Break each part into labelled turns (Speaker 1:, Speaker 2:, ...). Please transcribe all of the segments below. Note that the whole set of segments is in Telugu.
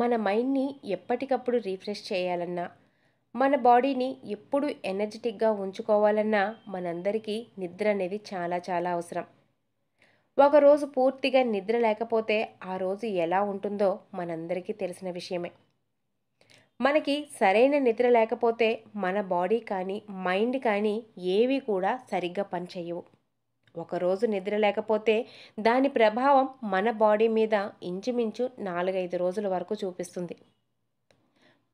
Speaker 1: మన మైండ్ని ఎప్పటికప్పుడు రీఫ్రెష్ చేయాలన్నా మన బాడీని ఎప్పుడు ఎనర్జెటిక్గా ఉంచుకోవాలన్నా మనందరికీ నిద్ర అనేది చాలా చాలా అవసరం ఒకరోజు పూర్తిగా నిద్ర లేకపోతే ఆ రోజు ఎలా ఉంటుందో మనందరికీ తెలిసిన విషయమే మనకి సరైన నిద్ర లేకపోతే మన బాడీ కానీ మైండ్ కానీ ఏవి కూడా సరిగ్గా పనిచేయవు ఒకరోజు నిద్ర లేకపోతే దాని ప్రభావం మన బాడీ మీద ఇంచుమించు నాలుగైదు రోజుల వరకు చూపిస్తుంది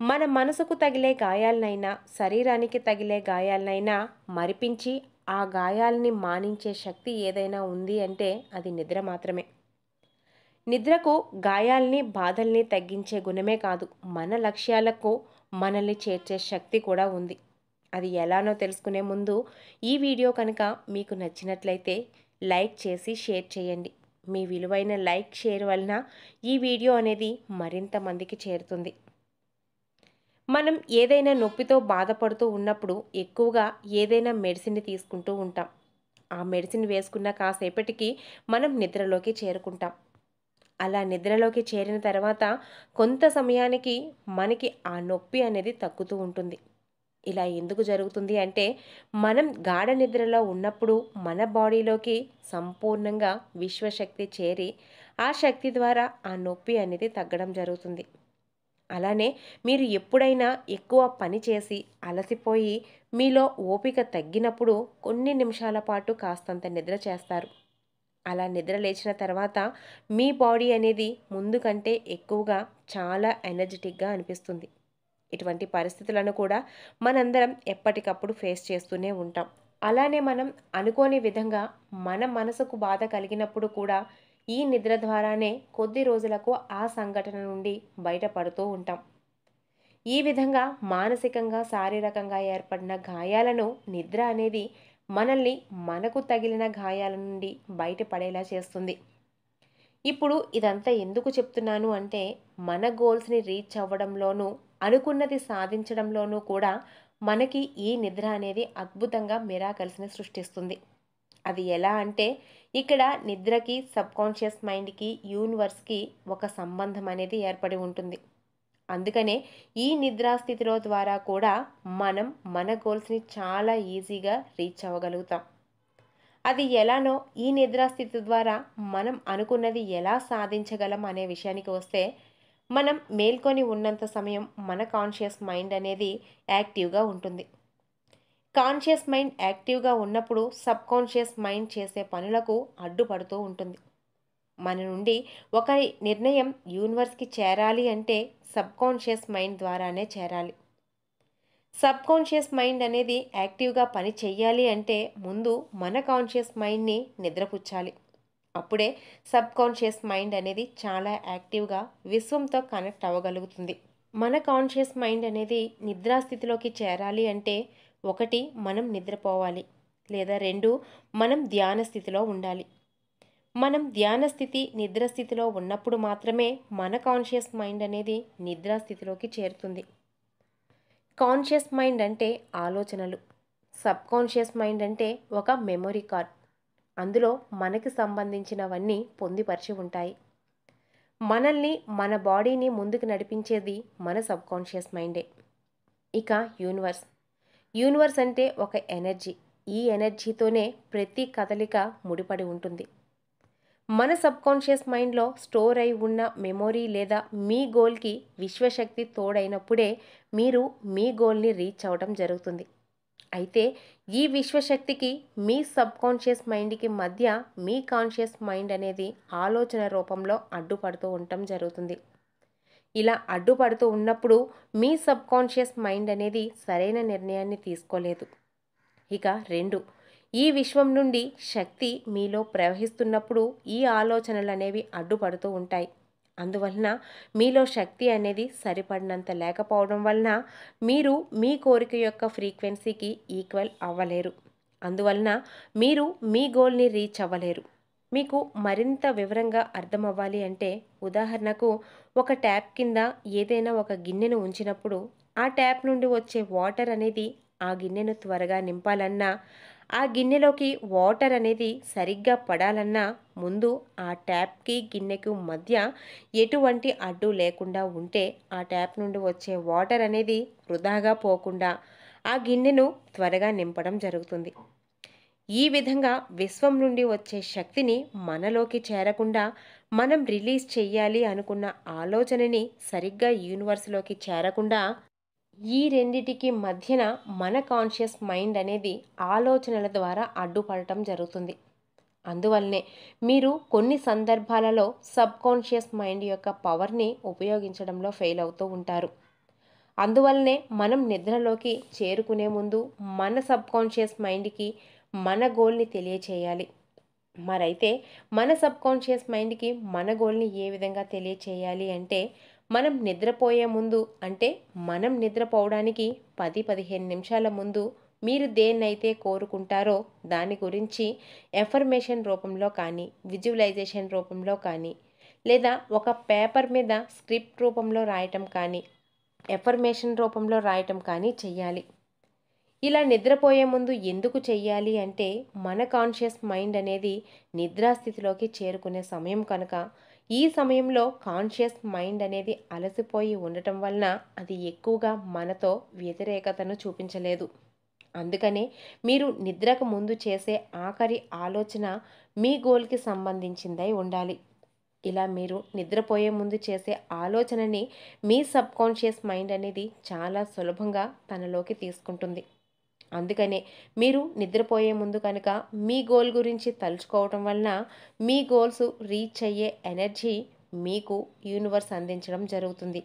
Speaker 1: మన మనసుకు తగిలే గాయాలనైనా శరీరానికి తగిలే గాయాలనైనా మరిపించి ఆ గాయాల్ని మానించే శక్తి ఏదైనా ఉంది అంటే అది నిద్ర మాత్రమే నిద్రకు గాయాల్ని బాధల్ని తగ్గించే గుణమే కాదు మన లక్ష్యాలకు మనల్ని చేర్చే శక్తి కూడా ఉంది అది ఎలానో తెలుసుకునే ముందు ఈ వీడియో కనుక మీకు నచ్చినట్లయితే లైక్ చేసి షేర్ చేయండి మీ విలువైన లైక్ షేర్ వలన ఈ వీడియో అనేది మరింత మందికి చేరుతుంది మనం ఏదైనా నొప్పితో బాధపడుతూ ఉన్నప్పుడు ఎక్కువగా ఏదైనా మెడిసిన్ తీసుకుంటూ ఉంటాం ఆ మెడిసిన్ వేసుకున్న కాసేపటికి మనం నిద్రలోకి చేరుకుంటాం అలా నిద్రలోకి చేరిన తర్వాత కొంత సమయానికి మనకి ఆ నొప్పి అనేది తగ్గుతూ ఉంటుంది ఇలా ఎందుకు జరుగుతుంది అంటే మనం గాఢ నిద్రలో ఉన్నప్పుడు మన బాడీలోకి సంపూర్ణంగా విశ్వశక్తి చేరి ఆ శక్తి ద్వారా ఆ నొప్పి అనేది తగ్గడం జరుగుతుంది అలానే మీరు ఎప్పుడైనా ఎక్కువ పని చేసి అలసిపోయి మీలో ఓపిక తగ్గినప్పుడు కొన్ని నిమిషాల పాటు కాస్తంత నిద్ర చేస్తారు అలా నిద్ర లేచిన తర్వాత మీ బాడీ అనేది ముందు కంటే ఎక్కువగా చాలా ఎనర్జెటిక్గా అనిపిస్తుంది ఇటువంటి పరిస్థితులను కూడా మనందరం ఎప్పటికప్పుడు ఫేస్ చేస్తూనే ఉంటాం అలానే మనం అనుకోని విధంగా మన మనసుకు బాధ కలిగినప్పుడు కూడా ఈ నిద్ర ద్వారానే కొద్ది రోజులకు ఆ సంఘటన నుండి బయటపడుతూ ఉంటాం ఈ విధంగా మానసికంగా శారీరకంగా ఏర్పడిన గాయాలను నిద్ర అనేది మనల్ని మనకు తగిలిన గాయాల నుండి బయటపడేలా చేస్తుంది ఇప్పుడు ఇదంతా ఎందుకు చెప్తున్నాను అంటే మన గోల్స్ని రీచ్ అవ్వడంలోనూ అనుకున్నది సాధించడంలోనూ కూడా మనకి ఈ నిద్ర అనేది అద్భుతంగా మిరాకల్స్ని సృష్టిస్తుంది అది ఎలా అంటే ఇక్కడ నిద్రకి సబ్కాన్షియస్ మైండ్కి యూనివర్స్కి ఒక సంబంధం అనేది ఏర్పడి ఉంటుంది అందుకనే ఈ నిద్రాస్థితిలో ద్వారా కూడా మనం మన గోల్స్ని చాలా ఈజీగా రీచ్ అవ్వగలుగుతాం అది ఎలానో ఈ నిద్రాస్థితి ద్వారా మనం అనుకున్నది ఎలా సాధించగలం అనే విషయానికి వస్తే మనం మేల్కొని ఉన్నంత సమయం మన కాన్షియస్ మైండ్ అనేది యాక్టివ్గా ఉంటుంది కాన్షియస్ మైండ్ యాక్టివ్గా ఉన్నప్పుడు సబ్ కాన్షియస్ మైండ్ చేసే పనులకు అడ్డుపడుతూ ఉంటుంది మన నుండి ఒకరి నిర్ణయం యూనివర్స్కి చేరాలి అంటే సబ్ కాన్షియస్ మైండ్ ద్వారానే చేరాలి సబ్ కాన్షియస్ మైండ్ అనేది యాక్టివ్గా పని చెయ్యాలి అంటే ముందు మన కాన్షియస్ మైండ్ని నిద్రపుచ్చాలి అప్పుడే సబ్ కాన్షియస్ మైండ్ అనేది చాలా యాక్టివ్గా విశ్వంతో కనెక్ట్ అవ్వగలుగుతుంది మన కాన్షియస్ మైండ్ అనేది నిద్రాస్థితిలోకి చేరాలి అంటే ఒకటి మనం నిద్రపోవాలి లేదా రెండు మనం ధ్యాన స్థితిలో ఉండాలి మనం ధ్యాన స్థితి నిద్రస్థితిలో ఉన్నప్పుడు మాత్రమే మన కాన్షియస్ మైండ్ అనేది నిద్రాస్థితిలోకి చేరుతుంది కాన్షియస్ మైండ్ అంటే ఆలోచనలు సబ్ కాన్షియస్ మైండ్ అంటే ఒక మెమొరీ కార్డ్ అందులో మనకి సంబంధించినవన్నీ పొందిపరిచి ఉంటాయి మనల్ని మన బాడీని ముందుకు నడిపించేది మన సబ్కాన్షియస్ మైండే ఇక యూనివర్స్ యూనివర్స్ అంటే ఒక ఎనర్జీ ఈ ఎనర్జీతోనే ప్రతి కదలిక ముడిపడి ఉంటుంది మన సబ్కాన్షియస్ మైండ్లో స్టోర్ అయి ఉన్న మెమొరీ లేదా మీ గోల్కి విశ్వశక్తి తోడైనప్పుడే మీరు మీ గోల్ని రీచ్ అవ్వడం జరుగుతుంది అయితే ఈ విశ్వశక్తికి మీ సబ్కాన్షియస్ మైండ్కి మధ్య మీ కాన్షియస్ మైండ్ అనేది ఆలోచన రూపంలో అడ్డుపడుతూ ఉండటం జరుగుతుంది ఇలా అడ్డుపడుతూ ఉన్నప్పుడు మీ సబ్కాన్షియస్ మైండ్ అనేది సరైన నిర్ణయాన్ని తీసుకోలేదు ఇక రెండు ఈ విశ్వం నుండి శక్తి మీలో ప్రవహిస్తున్నప్పుడు ఈ ఆలోచనలు అనేవి అడ్డుపడుతూ ఉంటాయి అందువలన మీలో శక్తి అనేది సరిపడినంత లేకపోవడం వలన మీరు మీ కోరిక యొక్క ఫ్రీక్వెన్సీకి ఈక్వల్ అవ్వలేరు అందువలన మీరు మీ గోల్ని రీచ్ అవ్వలేరు మీకు మరింత వివరంగా అర్థం అవ్వాలి అంటే ఉదాహరణకు ఒక ట్యాప్ కింద ఏదైనా ఒక గిన్నెను ఉంచినప్పుడు ఆ ట్యాప్ నుండి వచ్చే వాటర్ అనేది ఆ గిన్నెను త్వరగా నింపాలన్నా ఆ గిన్నెలోకి వాటర్ అనేది సరిగ్గా పడాలన్నా ముందు ఆ ట్యాప్కి గిన్నెకు మధ్య ఎటువంటి అడ్డు లేకుండా ఉంటే ఆ ట్యాప్ నుండి వచ్చే వాటర్ అనేది వృధాగా పోకుండా ఆ గిన్నెను త్వరగా నింపడం జరుగుతుంది ఈ విధంగా విశ్వం నుండి వచ్చే శక్తిని మనలోకి చేరకుండా మనం రిలీజ్ చెయ్యాలి అనుకున్న ఆలోచనని సరిగ్గా యూనివర్స్లోకి చేరకుండా ఈ రెండిటికి మధ్యన మన కాన్షియస్ మైండ్ అనేది ఆలోచనల ద్వారా అడ్డుపడటం జరుగుతుంది అందువల్లనే మీరు కొన్ని సందర్భాలలో సబ్ కాన్షియస్ మైండ్ యొక్క పవర్ని ఉపయోగించడంలో ఫెయిల్ అవుతూ ఉంటారు అందువల్లనే మనం నిద్రలోకి చేరుకునే ముందు మన సబ్ కాన్షియస్ మైండ్కి మన గోల్ని తెలియచేయాలి మరైతే మన సబ్ కాన్షియస్ మైండ్కి మన గోల్ని ఏ విధంగా తెలియచేయాలి అంటే మనం నిద్రపోయే ముందు అంటే మనం నిద్రపోవడానికి పది పదిహేను నిమిషాల ముందు మీరు దేన్నైతే కోరుకుంటారో దాని గురించి ఎఫర్మేషన్ రూపంలో కానీ విజువలైజేషన్ రూపంలో కానీ లేదా ఒక పేపర్ మీద స్క్రిప్ట్ రూపంలో రాయటం కానీ ఎఫర్మేషన్ రూపంలో రాయటం కానీ చేయాలి ఇలా నిద్రపోయే ముందు ఎందుకు చెయ్యాలి అంటే మన కాన్షియస్ మైండ్ అనేది నిద్రాస్థితిలోకి చేరుకునే సమయం కనుక ఈ సమయంలో కాన్షియస్ మైండ్ అనేది అలసిపోయి ఉండటం వలన అది ఎక్కువగా మనతో వ్యతిరేకతను చూపించలేదు అందుకనే మీరు నిద్రకు ముందు చేసే ఆఖరి ఆలోచన మీ గోల్కి సంబంధించిందై ఉండాలి ఇలా మీరు నిద్రపోయే ముందు చేసే ఆలోచనని మీ సబ్కాన్షియస్ మైండ్ అనేది చాలా సులభంగా తనలోకి తీసుకుంటుంది అందుకనే మీరు నిద్రపోయే ముందు కనుక మీ గోల్ గురించి తలుచుకోవటం వలన మీ గోల్స్ రీచ్ అయ్యే ఎనర్జీ మీకు యూనివర్స్ అందించడం జరుగుతుంది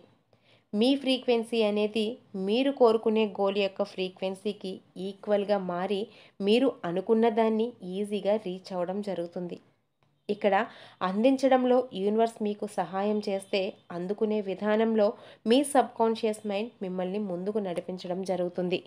Speaker 1: మీ ఫ్రీక్వెన్సీ అనేది మీరు కోరుకునే గోల్ యొక్క ఫ్రీక్వెన్సీకి ఈక్వల్గా మారి మీరు అనుకున్న దాన్ని ఈజీగా రీచ్ అవ్వడం జరుగుతుంది ఇక్కడ అందించడంలో యూనివర్స్ మీకు సహాయం చేస్తే అందుకునే విధానంలో మీ సబ్కాన్షియస్ మైండ్ మిమ్మల్ని ముందుకు నడిపించడం జరుగుతుంది